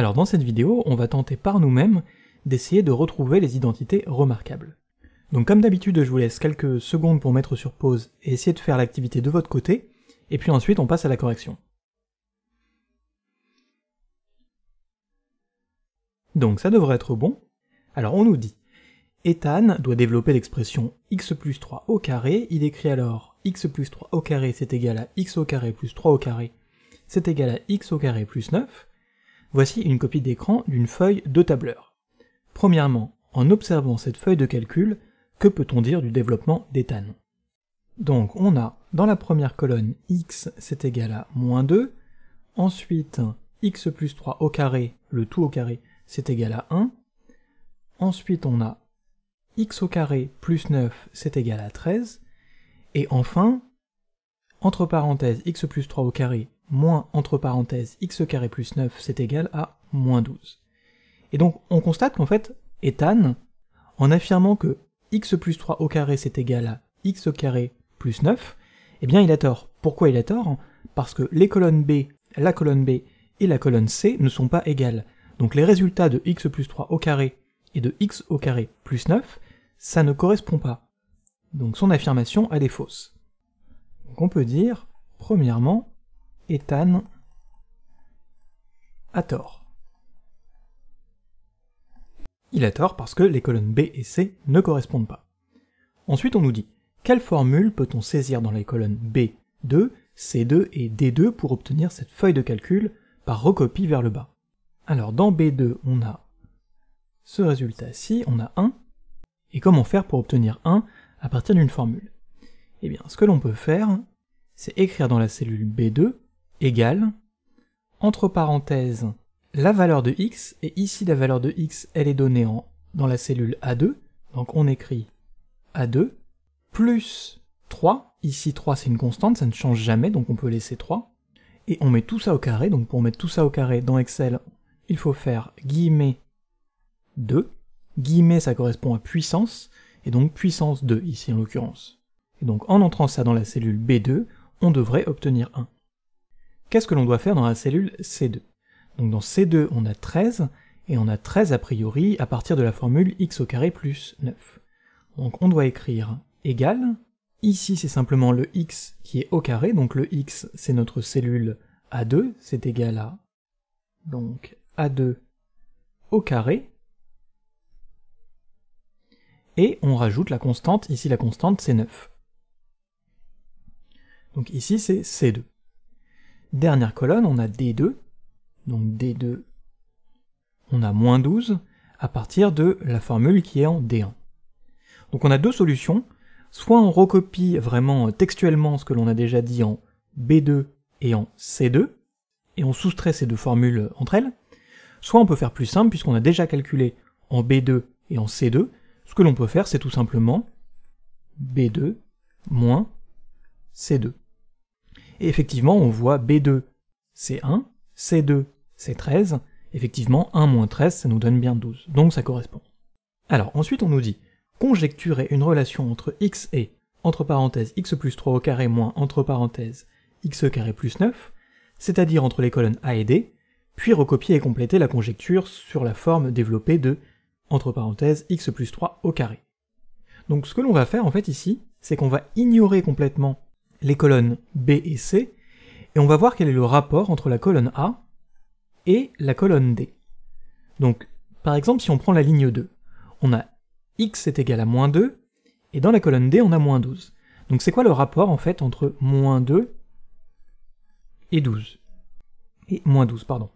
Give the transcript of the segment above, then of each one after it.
Alors dans cette vidéo, on va tenter par nous-mêmes d'essayer de retrouver les identités remarquables. Donc comme d'habitude, je vous laisse quelques secondes pour mettre sur pause et essayer de faire l'activité de votre côté, et puis ensuite on passe à la correction. Donc ça devrait être bon. Alors on nous dit, Ethan doit développer l'expression x plus 3 au carré, il écrit alors x plus 3 au carré c'est égal à x au carré plus 3 au carré, c'est égal à x au carré plus 9, Voici une copie d'écran d'une feuille de tableur. Premièrement, en observant cette feuille de calcul, que peut-on dire du développement d'éthane Donc on a dans la première colonne x c'est égal à moins 2, ensuite x plus 3 au carré, le tout au carré, c'est égal à 1, ensuite on a x au carré plus 9 c'est égal à 13, et enfin entre parenthèses x plus 3 au carré moins entre parenthèses x carré plus 9, c'est égal à moins 12. Et donc on constate qu'en fait, Ethan, en affirmant que x plus 3 au carré c'est égal à x carré plus 9, eh bien il a tort. Pourquoi il a tort Parce que les colonnes B, la colonne B et la colonne C ne sont pas égales. Donc les résultats de x plus 3 au carré et de x au carré plus 9, ça ne correspond pas. Donc son affirmation a des fausses. Donc on peut dire, premièrement, Ethan a tort. Il a tort parce que les colonnes B et C ne correspondent pas. Ensuite, on nous dit quelle formule peut-on saisir dans les colonnes B2, C2 et D2 pour obtenir cette feuille de calcul par recopie vers le bas Alors dans B2, on a ce résultat-ci, on a 1, et comment faire pour obtenir 1 à partir d'une formule eh bien, ce que l'on peut faire, c'est écrire dans la cellule B2 égale, entre parenthèses, la valeur de x, et ici la valeur de x, elle est donnée en, dans la cellule A2, donc on écrit A2, plus 3, ici 3 c'est une constante, ça ne change jamais, donc on peut laisser 3, et on met tout ça au carré, donc pour mettre tout ça au carré dans Excel, il faut faire guillemets 2, guillemets ça correspond à puissance, et donc puissance 2 ici en l'occurrence donc en entrant ça dans la cellule B2, on devrait obtenir 1. Qu'est-ce que l'on doit faire dans la cellule C2 Donc dans C2, on a 13, et on a 13 a priori à partir de la formule x au carré plus 9. Donc on doit écrire égal, ici c'est simplement le x qui est au carré, donc le x c'est notre cellule A2, c'est égal à donc A2 au carré, et on rajoute la constante, ici la constante c'est 9. Donc ici, c'est C2. Dernière colonne, on a D2. Donc D2, on a moins 12 à partir de la formule qui est en D1. Donc on a deux solutions. Soit on recopie vraiment textuellement ce que l'on a déjà dit en B2 et en C2, et on soustrait ces deux formules entre elles. Soit on peut faire plus simple, puisqu'on a déjà calculé en B2 et en C2. Ce que l'on peut faire, c'est tout simplement B2 moins C2 et effectivement on voit B2, c'est 1 C2, c'est 13 effectivement 1 moins 13 ça nous donne bien 12, donc ça correspond. Alors ensuite on nous dit conjecturer une relation entre x et, entre parenthèses, x plus 3 au carré moins, entre parenthèses, x carré plus 9, c'est-à-dire entre les colonnes A et D, puis recopier et compléter la conjecture sur la forme développée de, entre parenthèses, x plus 3 au carré. Donc ce que l'on va faire en fait ici, c'est qu'on va ignorer complètement les colonnes B et C, et on va voir quel est le rapport entre la colonne A et la colonne D. Donc, par exemple, si on prend la ligne 2, on a x est égal à moins 2, et dans la colonne D, on a moins 12. Donc c'est quoi le rapport, en fait, entre moins 2 et 12 Et moins 12, pardon.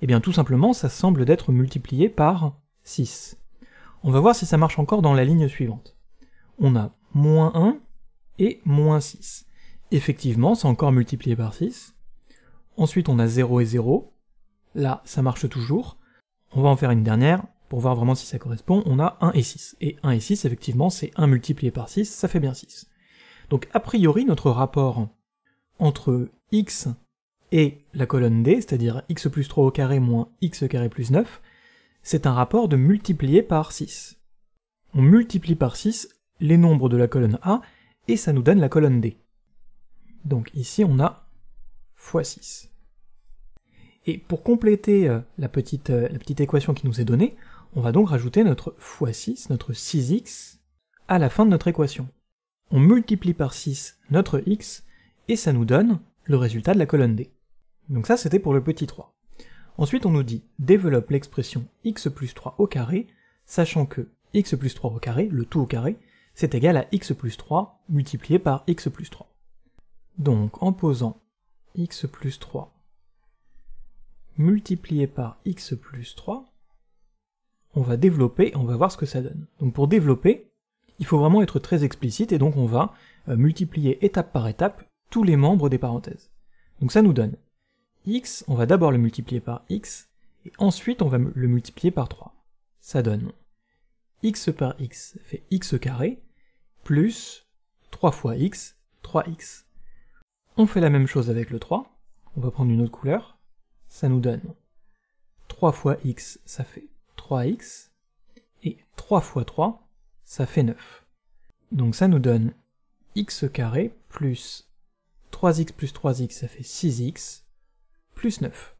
Eh bien, tout simplement, ça semble d'être multiplié par 6. On va voir si ça marche encore dans la ligne suivante. On a moins 1 et moins 6. Effectivement, c'est encore multiplié par 6. Ensuite, on a 0 et 0. Là, ça marche toujours. On va en faire une dernière pour voir vraiment si ça correspond. On a 1 et 6. Et 1 et 6, effectivement, c'est 1 multiplié par 6, ça fait bien 6. Donc, a priori, notre rapport entre x et la colonne d, c'est-à-dire x plus 3 au carré moins x carré plus 9, c'est un rapport de multiplié par 6. On multiplie par 6 les nombres de la colonne A et ça nous donne la colonne D. Donc ici, on a x6. Et pour compléter euh, euh, la petite, équation qui nous est donnée, on va donc rajouter notre x6, notre 6x, à la fin de notre équation. On multiplie par 6 notre x, et ça nous donne le résultat de la colonne D. Donc ça, c'était pour le petit 3. Ensuite, on nous dit « développe l'expression x plus 3 au carré », sachant que x plus 3 au carré, le tout au carré, c'est égal à x plus 3 multiplié par x plus 3. Donc en posant x plus 3 multiplié par x plus 3, on va développer, on va voir ce que ça donne. Donc pour développer, il faut vraiment être très explicite et donc on va euh, multiplier étape par étape tous les membres des parenthèses. Donc ça nous donne x, on va d'abord le multiplier par x, et ensuite on va le multiplier par 3. Ça donne x par x fait x carré, plus 3 fois x, 3x. On fait la même chose avec le 3. On va prendre une autre couleur. Ça nous donne 3 fois x, ça fait 3x. Et 3 fois 3, ça fait 9. Donc ça nous donne x carré plus 3x plus 3x, ça fait 6x, plus 9.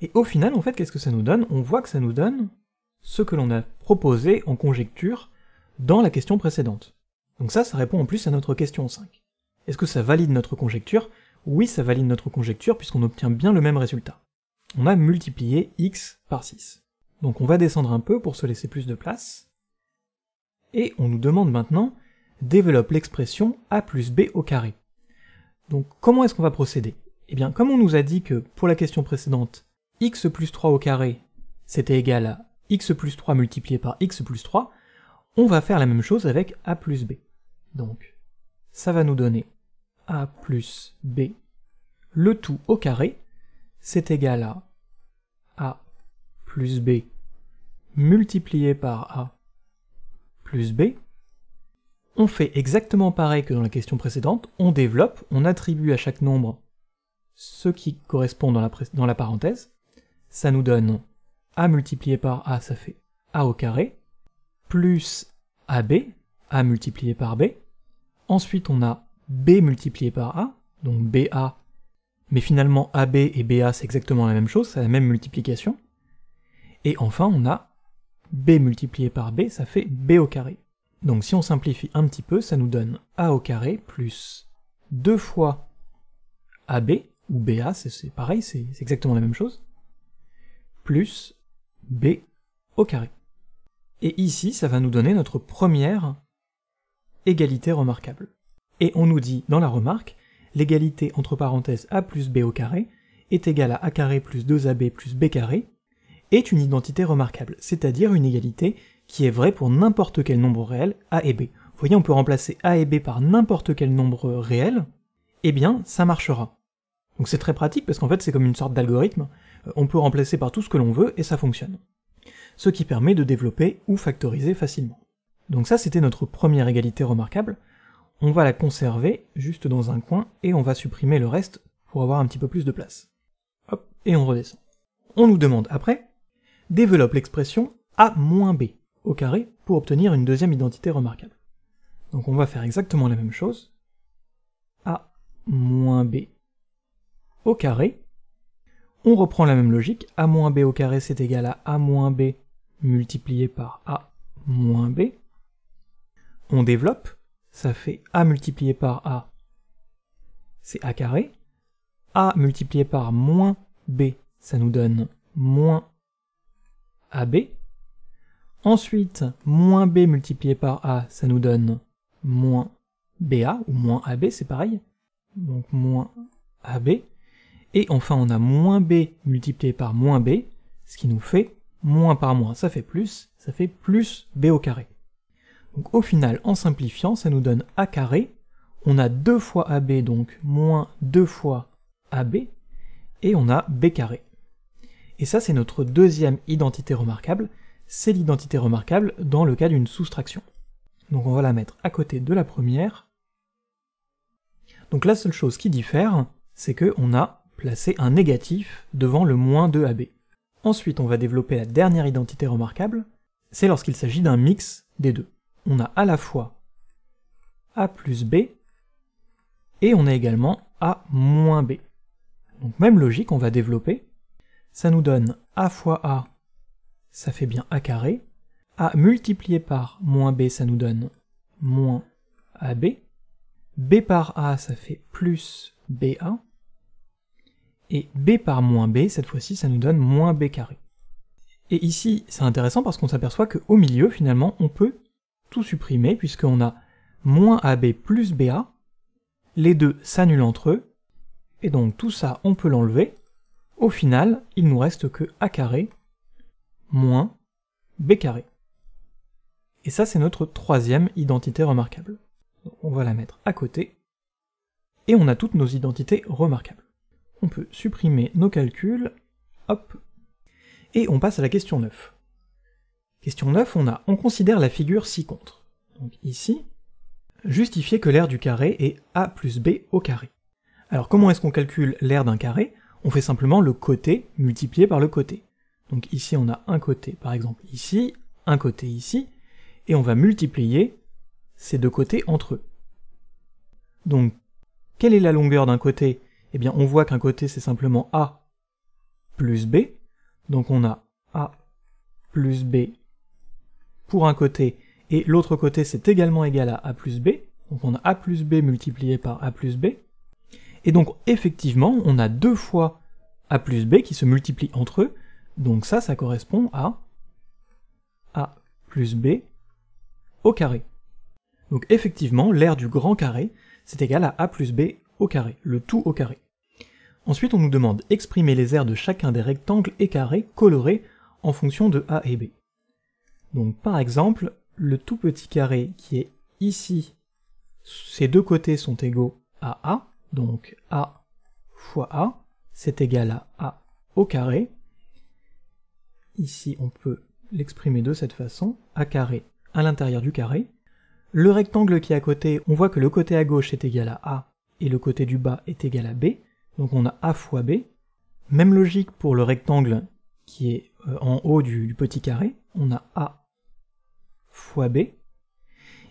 Et au final, en fait, qu'est-ce que ça nous donne On voit que ça nous donne ce que l'on a proposé en conjecture dans la question précédente. Donc ça, ça répond en plus à notre question 5. Est-ce que ça valide notre conjecture Oui, ça valide notre conjecture puisqu'on obtient bien le même résultat. On a multiplié x par 6. Donc on va descendre un peu pour se laisser plus de place. Et on nous demande maintenant développe l'expression a plus b au carré. Donc comment est-ce qu'on va procéder Eh bien comme on nous a dit que pour la question précédente, x plus 3 au carré c'était égal à x plus 3 multiplié par x plus 3, on va faire la même chose avec a plus b. Donc ça va nous donner a plus b, le tout au carré, c'est égal à a plus b multiplié par a plus b. On fait exactement pareil que dans la question précédente, on développe, on attribue à chaque nombre ce qui correspond dans la, dans la parenthèse. Ça nous donne a multiplié par a, ça fait a au carré, plus ab, a multiplié par b. Ensuite, on a B multiplié par A, donc BA, mais finalement AB et BA c'est exactement la même chose, c'est la même multiplication. Et enfin on a B multiplié par B, ça fait B au carré. Donc si on simplifie un petit peu, ça nous donne A au carré plus 2 fois AB, ou BA, c'est pareil, c'est exactement la même chose, plus B au carré. Et ici, ça va nous donner notre première égalité remarquable. Et on nous dit dans la remarque, l'égalité entre parenthèses a plus b au carré est égale à a carré plus 2ab plus b carré est une identité remarquable, c'est-à-dire une égalité qui est vraie pour n'importe quel nombre réel a et b. Vous voyez, on peut remplacer a et b par n'importe quel nombre réel, et eh bien ça marchera. Donc c'est très pratique parce qu'en fait c'est comme une sorte d'algorithme, euh, on peut remplacer par tout ce que l'on veut et ça fonctionne. Ce qui permet de développer ou factoriser facilement. Donc ça c'était notre première égalité remarquable, on va la conserver juste dans un coin et on va supprimer le reste pour avoir un petit peu plus de place. Hop, et on redescend. On nous demande après, développe l'expression a moins b au carré pour obtenir une deuxième identité remarquable. Donc on va faire exactement la même chose. a moins b au carré. On reprend la même logique, a moins b au carré c'est égal à a moins b multiplié par a moins b. On développe, ça fait a multiplié par a, c'est a carré. a multiplié par moins b, ça nous donne moins ab. Ensuite, moins b multiplié par a, ça nous donne moins ba, ou moins ab, c'est pareil. Donc moins ab. Et enfin, on a moins b multiplié par moins b, ce qui nous fait moins par moins, ça fait plus, ça fait plus b au carré. Donc au final, en simplifiant, ça nous donne a carré. On a 2 fois AB, donc moins 2 fois AB. Et on a B carré. Et ça, c'est notre deuxième identité remarquable. C'est l'identité remarquable dans le cas d'une soustraction. Donc on va la mettre à côté de la première. Donc la seule chose qui diffère, c'est qu'on a placé un négatif devant le moins 2AB. Ensuite, on va développer la dernière identité remarquable, c'est lorsqu'il s'agit d'un mix des deux on a à la fois a plus b et on a également a moins b. Donc même logique, on va développer. Ça nous donne a fois a, ça fait bien a carré. a multiplié par moins b, ça nous donne moins ab. b par a, ça fait plus ba. Et b par moins b, cette fois-ci, ça nous donne moins b carré. Et ici, c'est intéressant parce qu'on s'aperçoit qu'au milieu, finalement, on peut tout supprimer puisqu'on a moins AB plus BA, les deux s'annulent entre eux, et donc tout ça on peut l'enlever, au final il nous reste que A carré moins B carré. Et ça c'est notre troisième identité remarquable. on va la mettre à côté, et on a toutes nos identités remarquables. On peut supprimer nos calculs, hop, et on passe à la question 9. Question 9, on a on considère la figure 6 contre Donc ici, justifier que l'aire du carré est a plus b au carré. Alors comment est-ce qu'on calcule l'aire d'un carré On fait simplement le côté multiplié par le côté. Donc ici on a un côté par exemple ici, un côté ici, et on va multiplier ces deux côtés entre eux. Donc quelle est la longueur d'un côté Eh bien on voit qu'un côté c'est simplement a plus b, donc on a a plus b pour un côté, et l'autre côté c'est également égal à a plus b, donc on a a plus b multiplié par a plus b, et donc effectivement on a deux fois a plus b qui se multiplient entre eux, donc ça, ça correspond à a plus b au carré. Donc effectivement, l'aire du grand carré, c'est égal à a plus b au carré, le tout au carré. Ensuite, on nous demande exprimer les aires de chacun des rectangles et carrés colorés en fonction de a et b. Donc par exemple, le tout petit carré qui est ici, ces deux côtés sont égaux à A, donc A fois A, c'est égal à A au carré. Ici, on peut l'exprimer de cette façon, A carré à l'intérieur du carré. Le rectangle qui est à côté, on voit que le côté à gauche est égal à A et le côté du bas est égal à B, donc on a A fois B. Même logique pour le rectangle qui est euh, en haut du, du petit carré, on a A fois b.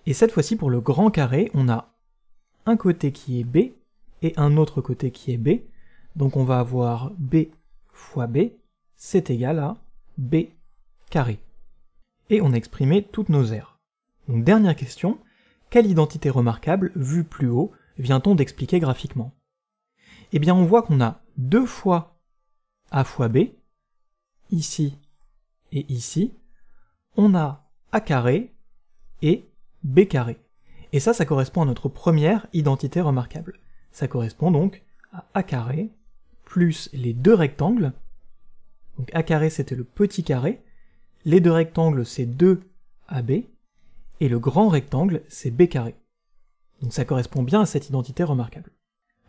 Et cette fois-ci, pour le grand carré, on a un côté qui est b et un autre côté qui est b. Donc on va avoir b fois b, c'est égal à b carré. Et on a exprimé toutes nos aires. Donc dernière question, quelle identité remarquable, vue plus haut, vient-on d'expliquer graphiquement Eh bien on voit qu'on a deux fois a fois b, ici et ici, on a a carré et B carré. Et ça, ça correspond à notre première identité remarquable. Ça correspond donc à A carré plus les deux rectangles. Donc A carré, c'était le petit carré. Les deux rectangles, c'est 2AB. Et le grand rectangle, c'est B carré. Donc ça correspond bien à cette identité remarquable.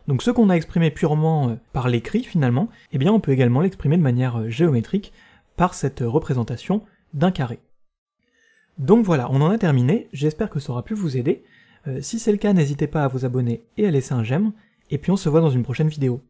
Donc ce qu'on a exprimé purement euh, par l'écrit finalement, eh bien on peut également l'exprimer de manière euh, géométrique par cette euh, représentation d'un carré. Donc voilà, on en a terminé, j'espère que ça aura pu vous aider. Euh, si c'est le cas, n'hésitez pas à vous abonner et à laisser un j'aime, et puis on se voit dans une prochaine vidéo.